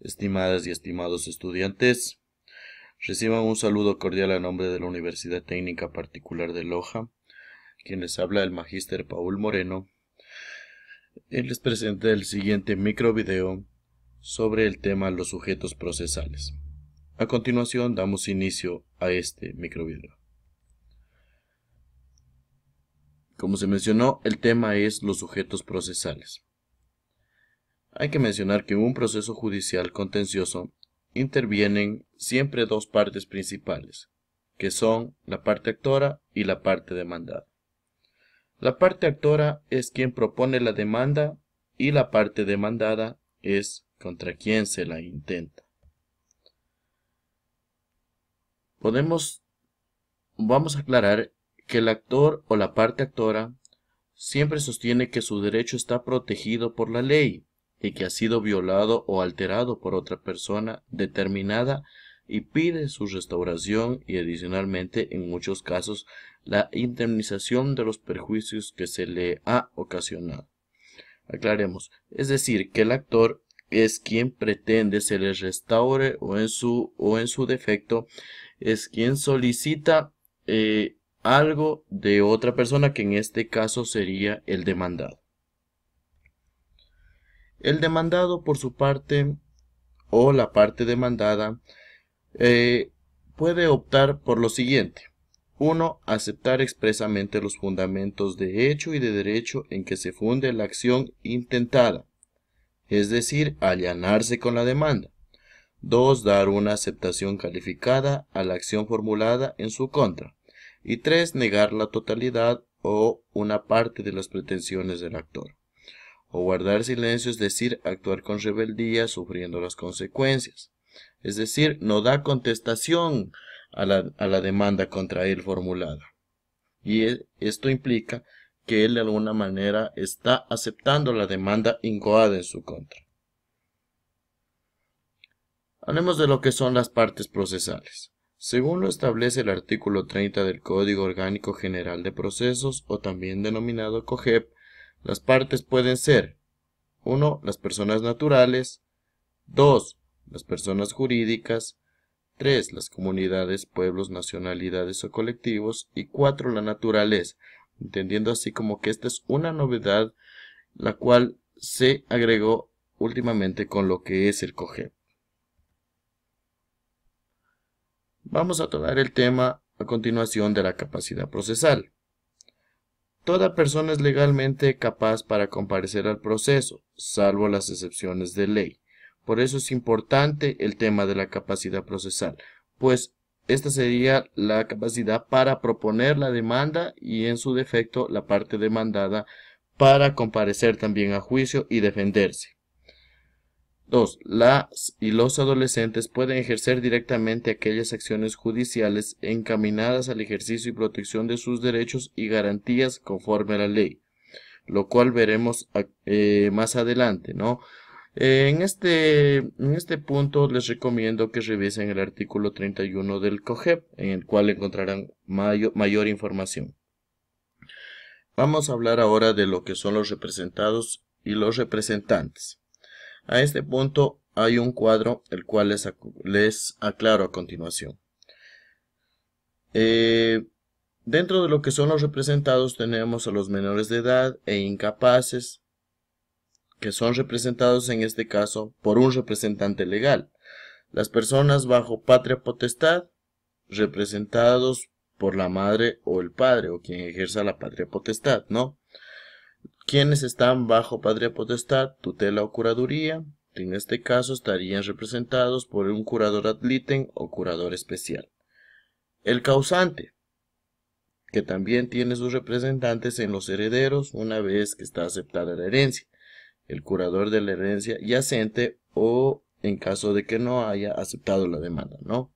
Estimadas y estimados estudiantes, reciban un saludo cordial a nombre de la Universidad Técnica Particular de Loja, quienes habla el magíster Paul Moreno. Él les presenta el siguiente microvideo sobre el tema los sujetos procesales. A continuación damos inicio a este microvideo. Como se mencionó, el tema es los sujetos procesales. Hay que mencionar que en un proceso judicial contencioso intervienen siempre dos partes principales, que son la parte actora y la parte demandada. La parte actora es quien propone la demanda y la parte demandada es contra quien se la intenta. Podemos, vamos a aclarar que el actor o la parte actora siempre sostiene que su derecho está protegido por la ley y que ha sido violado o alterado por otra persona determinada y pide su restauración y adicionalmente en muchos casos la indemnización de los perjuicios que se le ha ocasionado. Aclaremos, es decir, que el actor es quien pretende se le restaure o en su, o en su defecto es quien solicita eh, algo de otra persona que en este caso sería el demandado. El demandado, por su parte, o la parte demandada, eh, puede optar por lo siguiente. 1. Aceptar expresamente los fundamentos de hecho y de derecho en que se funde la acción intentada, es decir, allanarse con la demanda. 2. Dar una aceptación calificada a la acción formulada en su contra. Y 3. Negar la totalidad o una parte de las pretensiones del actor. O guardar silencio es decir, actuar con rebeldía sufriendo las consecuencias. Es decir, no da contestación a la, demanda contra él formulada. Y e, esto implica que él de alguna manera está aceptando la demanda incoada en su contra. Hablemos de lo que son las partes procesales. Según lo establece el artículo 30 del Código Orgánico General de Procesos, o también denominado COGEP, las partes pueden ser 1. Las personas naturales 2. Las personas jurídicas 3. Las comunidades, pueblos, nacionalidades o colectivos y 4. La naturaleza, entendiendo así como que esta es una novedad la cual se agregó últimamente con lo que es el COGEP. Vamos a tomar el tema a continuación de la capacidad procesal. Toda persona es legalmente capaz para comparecer al proceso, salvo las excepciones de ley. Por eso es importante el tema de la capacidad procesal, pues esta sería la capacidad para proponer la demanda y en su defecto la parte demandada para comparecer también a juicio y defenderse. 2. Las y los adolescentes pueden ejercer directamente aquellas acciones judiciales encaminadas al ejercicio y protección de sus derechos y garantías conforme a la ley, lo cual veremos eh, más adelante, este, En este, punto les recomiendo que revisen el artículo 31 del COGEP, en el cual encontrarán mayor información. Vamos a hablar ahora de lo que son los representados y los representantes. A este punto hay un cuadro, el cual les, aclaro a continuación. Eh, dentro de lo que son los representados tenemos a los menores de edad e incapaces, que son representados en este caso por un representante legal. Las personas bajo patria potestad, representados por la madre o el padre o quien ejerza la patria potestad, ¿no? quienes están bajo patria potestad, tutela o curaduría, en este caso estarían representados por un curador ad o curador especial. El causante, que también tiene sus representantes en los herederos una vez que está aceptada la herencia, el curador de la herencia yacente o en caso de que no haya aceptado la demanda, ¿no?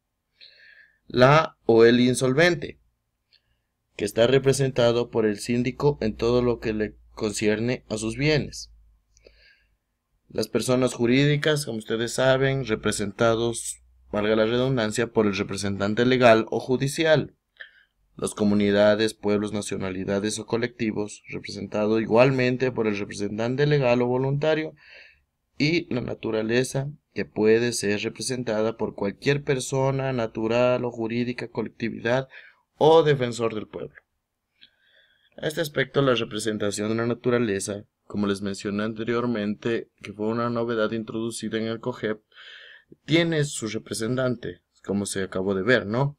La o el insolvente, que está representado por el síndico en todo lo que le concierne a sus bienes. Las personas jurídicas, como ustedes saben, representados, valga la redundancia, por el representante legal o judicial. Las comunidades, pueblos, nacionalidades o colectivos, representado igualmente por el representante legal o voluntario. Y la naturaleza, que puede ser representada por cualquier persona natural o jurídica, colectividad o defensor del pueblo. A este aspecto, la representación de la naturaleza, como les mencioné anteriormente, que fue una novedad introducida en el COGEP, tiene su representante, como se acabó de ver, ¿no?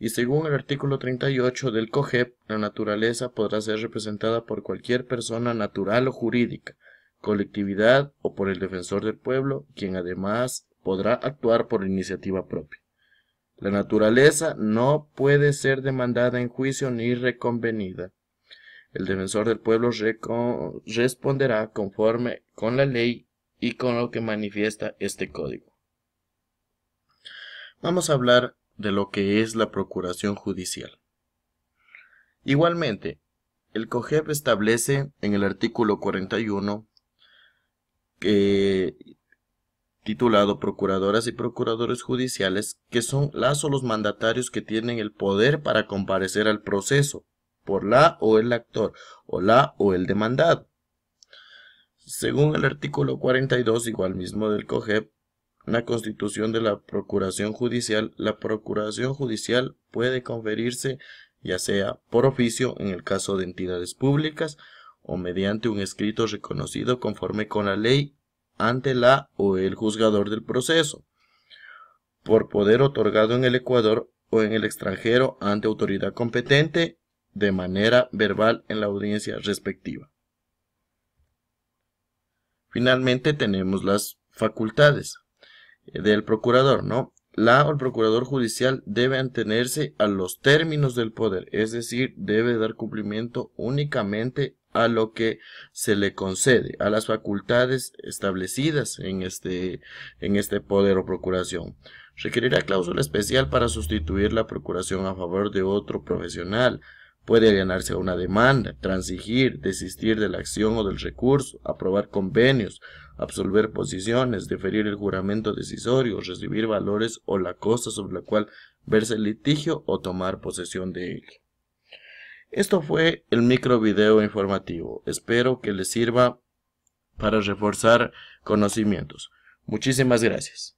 Y según el artículo 38 del COGEP, la naturaleza podrá ser representada por cualquier persona natural o jurídica, colectividad o por el defensor del pueblo, quien además podrá actuar por iniciativa propia. La naturaleza no puede ser demandada en juicio ni reconvenida. El defensor del pueblo responderá conforme con la ley y con lo que manifiesta este código. Vamos a hablar de lo que es la procuración judicial. Igualmente, el COGEP establece en el artículo 41 titulado Procuradoras y Procuradores Judiciales, que son las o los mandatarios que tienen el poder para comparecer al proceso, por la o el actor, o la o el demandado. Según el artículo 42, igual mismo del COGEP, la constitución de la Procuración Judicial, la Procuración Judicial puede conferirse ya sea por oficio en el caso de entidades públicas o mediante un escrito reconocido conforme con la ley ante la o el juzgador del proceso, por poder otorgado en el Ecuador o en el extranjero ante autoridad competente de manera verbal en la audiencia respectiva. Finalmente tenemos las facultades eh, del procurador, ¿no? La o el procurador judicial debe mantenerse a los términos del poder, es decir, debe dar cumplimiento únicamente a lo que se le concede, a las facultades establecidas en este, en este poder o procuración. Requerirá cláusula especial para sustituir la procuración a favor de otro profesional, Puede allanarse a una demanda, transigir, desistir de la acción o del recurso, aprobar convenios, absolver posiciones, deferir el juramento decisorio, recibir valores o la cosa sobre la cual verse el litigio o tomar posesión de él. Esto fue el micro video informativo. Espero que les sirva para reforzar conocimientos. Muchísimas gracias.